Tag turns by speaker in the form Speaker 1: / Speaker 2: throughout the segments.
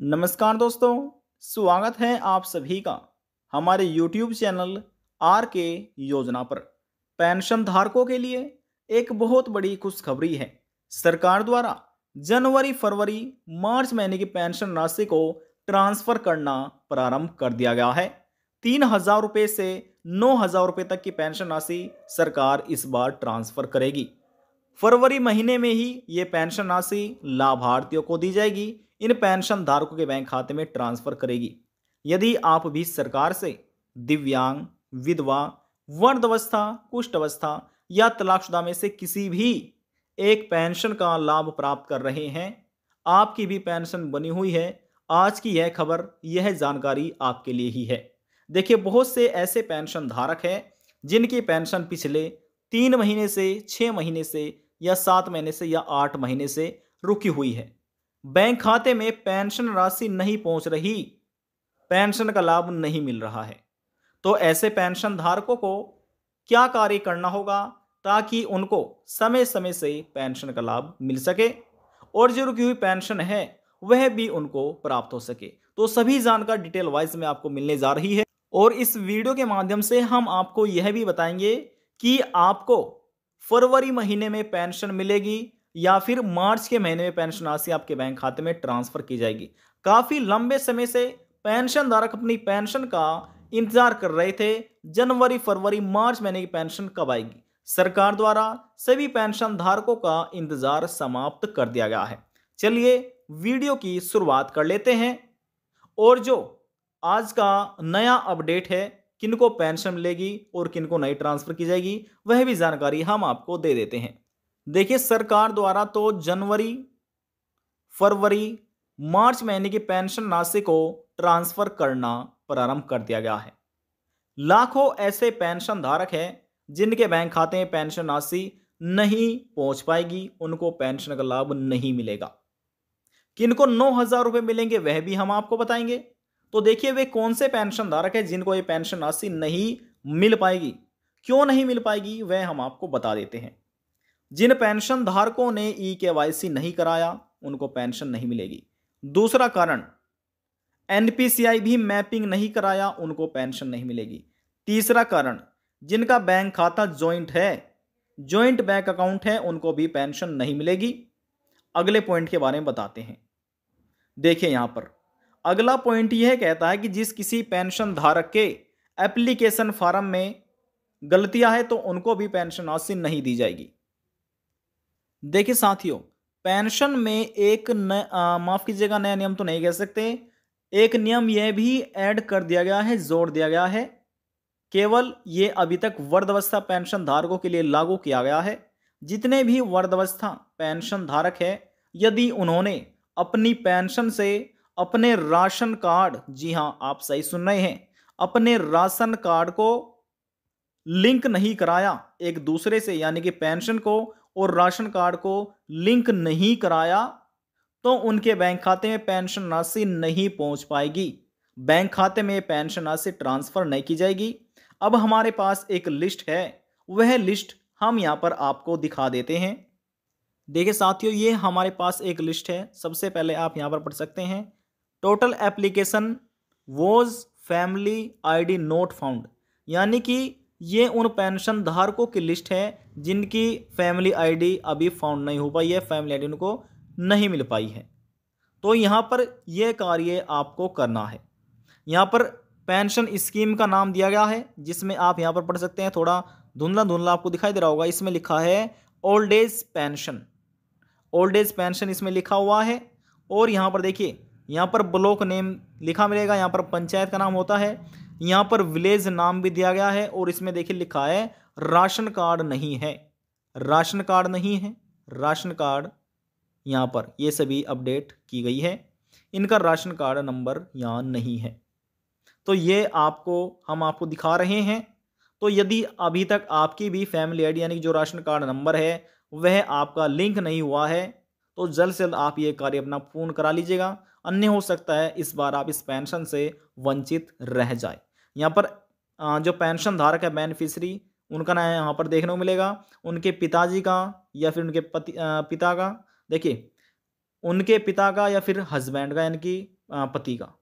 Speaker 1: नमस्कार दोस्तों स्वागत है आप सभी का हमारे YouTube चैनल आर के योजना पर पेंशन धारकों के लिए एक बहुत बड़ी खुशखबरी है सरकार द्वारा जनवरी फरवरी मार्च महीने की पेंशन राशि को ट्रांसफर करना प्रारंभ कर दिया गया है तीन हजार रुपये से नौ हजार रुपये तक की पेंशन राशि सरकार इस बार ट्रांसफर करेगी फरवरी महीने में ही ये पेंशन राशि लाभार्थियों को दी जाएगी इन पेंशन धारकों के बैंक खाते में ट्रांसफर करेगी यदि आप भी सरकार से दिव्यांग विधवा वर्ण कुष्ठ अवस्था या तलाकशुदा में से किसी भी एक पेंशन का लाभ प्राप्त कर रहे हैं आपकी भी पेंशन बनी हुई है आज की यह खबर यह जानकारी आपके लिए ही है देखिए बहुत से ऐसे पेंशन धारक हैं जिनकी पेंशन पिछले तीन महीने से छः महीने से या सात महीने से या आठ महीने से रुकी हुई है बैंक खाते में पेंशन राशि नहीं पहुंच रही पेंशन का लाभ नहीं मिल रहा है तो ऐसे पेंशन धारकों को क्या कार्य करना होगा ताकि उनको समय समय से पेंशन का लाभ मिल सके और जो रुकी हुई पेंशन है वह भी उनको प्राप्त हो सके तो सभी जानकारी डिटेल वाइज में आपको मिलने जा रही है और इस वीडियो के माध्यम से हम आपको यह भी बताएंगे कि आपको फरवरी महीने में पेंशन मिलेगी या फिर मार्च के महीने में पेंशन राशि आपके बैंक खाते में ट्रांसफर की जाएगी काफी लंबे समय से पेंशन धारक अपनी पेंशन का इंतजार कर रहे थे जनवरी फरवरी मार्च महीने की पेंशन कब आएगी सरकार द्वारा सभी पेंशन धारकों का इंतजार समाप्त कर दिया गया है चलिए वीडियो की शुरुआत कर लेते हैं और जो आज का नया अपडेट है किनको पेंशन मिलेगी और किनको नई ट्रांसफर की जाएगी वह भी जानकारी हम आपको दे देते हैं देखिए सरकार द्वारा तो जनवरी फरवरी मार्च महीने की पेंशन राशि को ट्रांसफर करना प्रारंभ कर दिया गया है लाखों ऐसे पेंशन धारक हैं जिनके बैंक खाते में पेंशन राशि नहीं पहुंच पाएगी उनको पेंशन का लाभ नहीं मिलेगा किनको नौ हजार रुपए मिलेंगे वह भी हम आपको बताएंगे तो देखिए वे कौन से पेंशन धारक हैं जिनको ये पेंशन राशि नहीं मिल पाएगी क्यों नहीं मिल पाएगी वह हम आपको बता देते हैं जिन पेंशन धारकों ने ई e के नहीं कराया उनको पेंशन नहीं मिलेगी दूसरा कारण एनपीसीआई भी मैपिंग नहीं कराया उनको पेंशन नहीं मिलेगी तीसरा कारण जिनका बैंक खाता ज्वाइंट है ज्वाइंट बैंक अकाउंट है उनको भी पेंशन नहीं मिलेगी अगले पॉइंट के बारे में बताते हैं देखिए यहां पर अगला पॉइंट यह कहता है कि जिस किसी पेंशन धारक के एप्लीकेशन फॉर्म में गलतियां हैं तो उनको भी पेंशन राशि नहीं दी जाएगी देखिए साथियों पेंशन में एक माफ कीजिएगा नया नियम तो नहीं कह सकते एक नियम यह भी ऐड कर दिया गया है जोड़ दिया गया है केवल ये अभी तक वर्धवस्था पेंशन धारकों के लिए लागू किया गया है जितने भी वर्धवस्था पेंशन धारक है यदि उन्होंने अपनी पेंशन से अपने राशन कार्ड जी हाँ आप सही सुन रहे हैं अपने राशन कार्ड को लिंक नहीं कराया एक दूसरे से यानी कि पेंशन को और राशन कार्ड को लिंक नहीं कराया तो उनके बैंक खाते में पेंशन राशि नहीं पहुंच पाएगी बैंक खाते में पेंशन राशि ट्रांसफ़र नहीं की जाएगी अब हमारे पास एक लिस्ट है वह लिस्ट हम यहाँ पर आपको दिखा देते हैं देखिए साथियों ये हमारे पास एक लिस्ट है सबसे पहले आप यहाँ पर पढ़ सकते हैं total application was family ID not found यानी कि ये उन पेंशन धारकों की लिस्ट है जिनकी फैमिली आईडी अभी फाउंड नहीं हो पाई है फैमिली आईडी उनको नहीं मिल पाई है तो यहाँ पर यह कार्य आपको करना है यहाँ पर पेंशन स्कीम का नाम दिया गया है जिसमें आप यहाँ पर पढ़ सकते हैं थोड़ा धुंधला धुंधला आपको दिखाई दे रहा होगा इसमें लिखा है old age pension old age pension इसमें लिखा हुआ है और यहाँ पर देखिए यहाँ पर ब्लॉक नेम लिखा मिलेगा यहाँ पर पंचायत का नाम होता है यहाँ पर विलेज नाम भी दिया गया है और इसमें देखिए लिखा है राशन कार्ड नहीं है राशन कार्ड नहीं है राशन कार्ड यहाँ पर ये सभी अपडेट की गई है इनका राशन कार्ड नंबर यहाँ नहीं है तो ये आपको हम आपको दिखा रहे हैं तो यदि अभी तक आपकी भी फैमिली आईडी यानी जो राशन कार्ड नंबर है वह आपका लिंक नहीं हुआ है तो जल्द से जल्द आप ये कार्य अपना पूर्ण करा लीजिएगा अन्य हो सकता है इस बार आप इस पेंशन से वंचित रह जाए यहाँ पर जो पेंशन धारक है बेनिफिशरी उनका नाम यहाँ पर देखने को मिलेगा उनके पिताजी का या फिर उनके पति पिता का देखिए उनके पिता का या फिर हस्बैंड का यानी कि पति का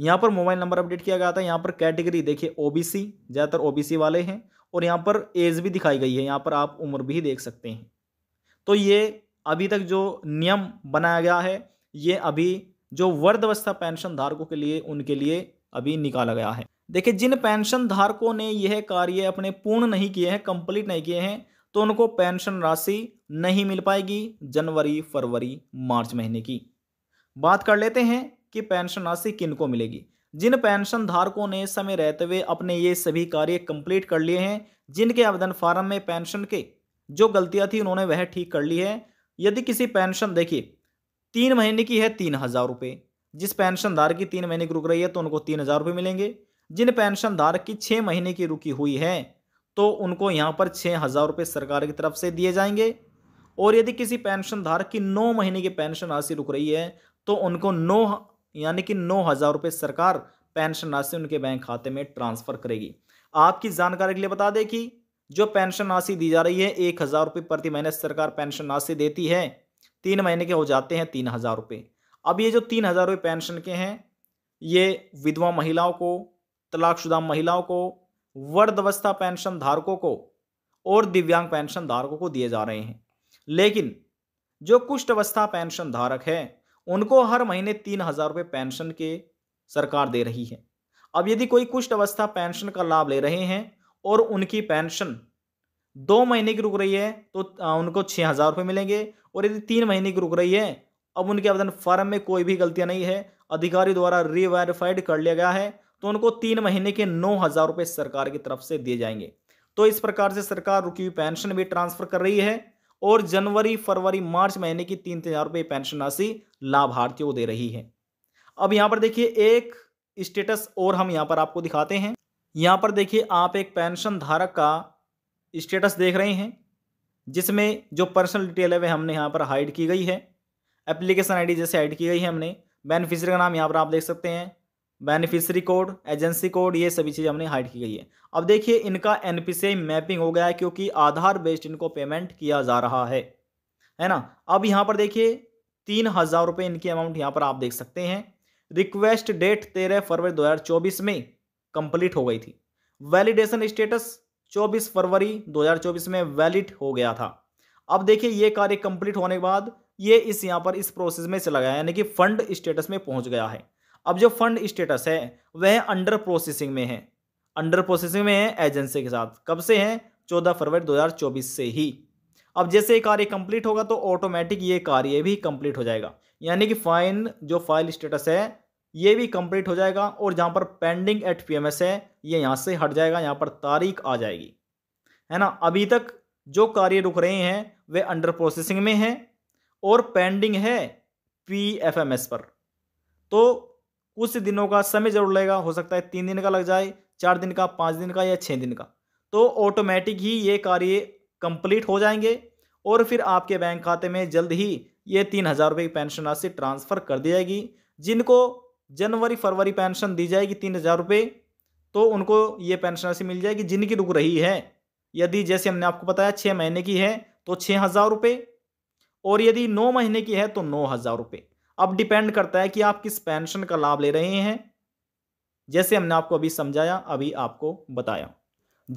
Speaker 1: यहाँ पर मोबाइल नंबर अपडेट किया गया था यहाँ पर कैटेगरी देखिए ओबीसी ज़्यादातर ओबीसी वाले हैं और यहाँ पर एज भी दिखाई गई है यहाँ पर आप उम्र भी देख सकते हैं तो ये अभी तक जो नियम बनाया गया है ये अभी जो वर्धवस्था पेंशन धारकों के लिए उनके लिए अभी निकाला गया है देखिए जिन पेंशन धारकों ने यह कार्य अपने पूर्ण नहीं किए हैं कंप्लीट नहीं किए हैं तो उनको पेंशन राशि नहीं मिल पाएगी जनवरी फरवरी मार्च महीने की बात कर लेते हैं कि पेंशन राशि किन को मिलेगी जिन पेंशन धारकों ने समय रहते हुए अपने ये सभी कार्य कंप्लीट कर लिए हैं जिनके आवेदन फार्म में पेंशन के जो गलतियां थी उन्होंने वह ठीक कर ली है यदि किसी पेंशन देखिए तीन महीने की है तीन हज़ार रुपये जिस पेंशन धार की तीन महीने की रुक रही है तो उनको तीन हज़ार रुपये मिलेंगे जिन पेंशन धारक की छः महीने की रुकी हुई है तो उनको यहाँ पर छः हज़ार रुपये सरकार की तरफ से दिए जाएंगे और यदि किसी पेंशन धारक की नौ महीने की पेंशन राशि रुक रही है तो उनको नौ यानी कि नौ हज़ार रुपये सरकार पेंशन राशि उनके बैंक खाते में ट्रांसफ़र करेगी आपकी जानकारी के लिए बता दें कि जो पेंशन राशि दी जा रही है एक हज़ार रुपये प्रति महीने सरकार पेंशन राशि देती है तीन महीने के हो जाते हैं तीन हज़ार रुपये अब ये जो तीन हज़ार रुपये पेंशन के हैं ये विधवा महिलाओं को तलाकशुदा महिलाओं को वर्धवस्था पेंशन धारकों को और दिव्यांग पेंशन धारकों को दिए जा रहे हैं लेकिन जो कुष्ट अवस्था पेंशन धारक है उनको हर महीने तीन हजार रुपये पेंशन के सरकार दे रही है अब यदि कोई कुष्ट अवस्था पेंशन का लाभ ले रहे हैं और उनकी पेंशन दो महीने की रुक रही है तो उनको छः हज़ार रुपये मिलेंगे और यदि तीन महीने की रुक रही है अब उनके आवेदन फार्म में कोई भी गलतियां नहीं है अधिकारी द्वारा रिवेरिफाइड कर लिया गया है तो उनको तीन महीने के नौ हज़ार रुपए सरकार की तरफ से दिए जाएंगे तो इस प्रकार से सरकार रुकी हुई पेंशन भी ट्रांसफर कर रही है और जनवरी फरवरी मार्च महीने की तीन तीन हज़ार रुपये पेंशन राशि लाभार्थियों को दे रही है अब यहां पर देखिए एक स्टेटस और हम यहां पर आपको दिखाते हैं यहां पर देखिए आप एक पेंशन धारक का स्टेटस देख रहे हैं जिसमें जो पर्सनल डिटेल है वह हमने यहाँ पर हाइड की गई है एप्लीकेशन आईडी जैसे ऐड की गई है हमने बेनिफिशरी का नाम यहाँ पर आप देख सकते हैं बेनिफिशरी कोड एजेंसी कोड ये सभी चीज़ हमने हाइड की गई है अब देखिए इनका एन मैपिंग हो गया है क्योंकि आधार बेस्ड इनको पेमेंट किया जा रहा है है ना अब यहाँ पर देखिए तीन हज़ार रुपये इनकी अमाउंट यहाँ पर आप देख सकते हैं रिक्वेस्ट डेट तेरह फरवरी 2024 में कंप्लीट हो गई थी वैलिडेशन स्टेटस 24 फरवरी 2024 में वैलिड हो गया था अब देखिए ये कार्य कंप्लीट होने के बाद ये इस यहाँ पर इस प्रोसेस में चला गया यानी कि फंड स्टेटस में पहुंच गया है अब जो फंड स्टेटस है वह अंडर प्रोसेसिंग में है अंडर प्रोसेसिंग में है एजेंसी के साथ कब से है चौदह फरवरी 2024 से ही अब जैसे ये कार्य कंप्लीट होगा तो ऑटोमेटिक ये कार्य भी कंप्लीट हो जाएगा यानी कि फाइन जो फाइल स्टेटस है ये भी कंप्लीट हो जाएगा और जहाँ पर पेंडिंग एट पीएमएस है ये यहाँ से हट जाएगा यहाँ पर तारीख आ जाएगी है ना अभी तक जो कार्य रुक रहे हैं वे अंडर प्रोसेसिंग में हैं और पेंडिंग है पी एफ एम एस पर तो कुछ दिनों का समय जरूर लगेगा हो सकता है तीन दिन का लग जाए चार दिन का पाँच दिन का या छः दिन का तो ऑटोमेटिक ही ये कार्य कंप्लीट हो जाएंगे और फिर आपके बैंक खाते में जल्द ही ये तीन हज़ार रुपये की पेंशन राशि ट्रांसफ़र कर दी जाएगी जिनको जनवरी फरवरी पेंशन दी जाएगी तीन हज़ार रुपये तो उनको ये पेंशन राशि मिल जाएगी जिनकी रुक रही है यदि जैसे हमने आपको बताया छः महीने की है तो छः हज़ार रुपये और यदि नौ महीने की है तो नौ हज़ार रुपये अब डिपेंड करता है कि आप किस पेंशन का लाभ ले रहे हैं जैसे हमने आपको अभी समझाया अभी आपको बताया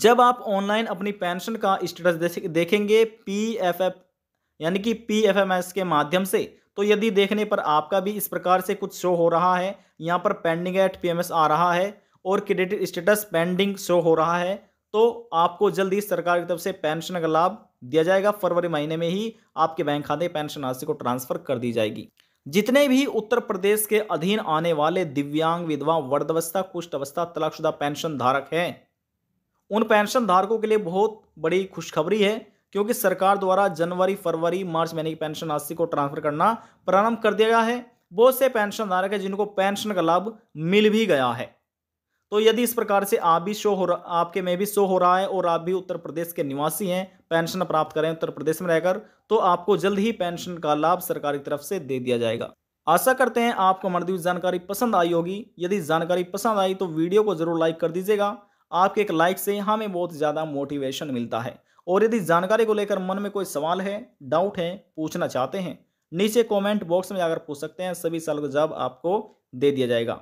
Speaker 1: जब आप ऑनलाइन अपनी पेंशन का स्टेटस देखेंगे पी एफ एफ यानी कि पी एफ एम एस के माध्यम से तो यदि देखने पर आपका भी इस प्रकार से कुछ शो हो रहा है यहाँ पर pending at P M S आ रहा है और क्रेडिट स्टेटस पेंडिंग शो हो रहा है तो आपको जल्द ही सरकार की तरफ से पेंशन का लाभ दिया जाएगा फरवरी महीने में ही आपके बैंक खाते पेंशन राशि को ट्रांसफर कर दी जाएगी जितने भी उत्तर प्रदेश के अधीन आने वाले दिव्यांग विधवा वर्धवस्था कुष्ठ अवस्था तलाकशुदा पेंशन धारक हैं उन पेंशन धारकों के लिए बहुत बड़ी खुशखबरी है क्योंकि सरकार द्वारा जनवरी फरवरी मार्च महीने की पेंशन राशि को ट्रांसफर करना प्रारंभ कर दिया गया है बहुत से पेंशन धारक हैं जिनको पेंशन का लाभ मिल भी गया है तो यदि इस प्रकार से आप भी शो हो रहा आपके में भी शो हो रहा है और आप भी उत्तर प्रदेश के निवासी हैं पेंशन प्राप्त करें उत्तर प्रदेश में रहकर तो आपको जल्द ही पेंशन का लाभ सरकार की तरफ से दे दिया जाएगा आशा करते हैं आपको हमारी दी जानकारी पसंद आई होगी यदि जानकारी पसंद आई तो वीडियो को जरूर लाइक कर दीजिएगा आपके एक लाइक से हमें बहुत ज़्यादा मोटिवेशन मिलता है और यदि जानकारी को लेकर मन में कोई सवाल है डाउट है पूछना चाहते हैं नीचे कमेंट बॉक्स में जाकर पूछ सकते हैं सभी सवाल का जवाब आपको दे दिया जाएगा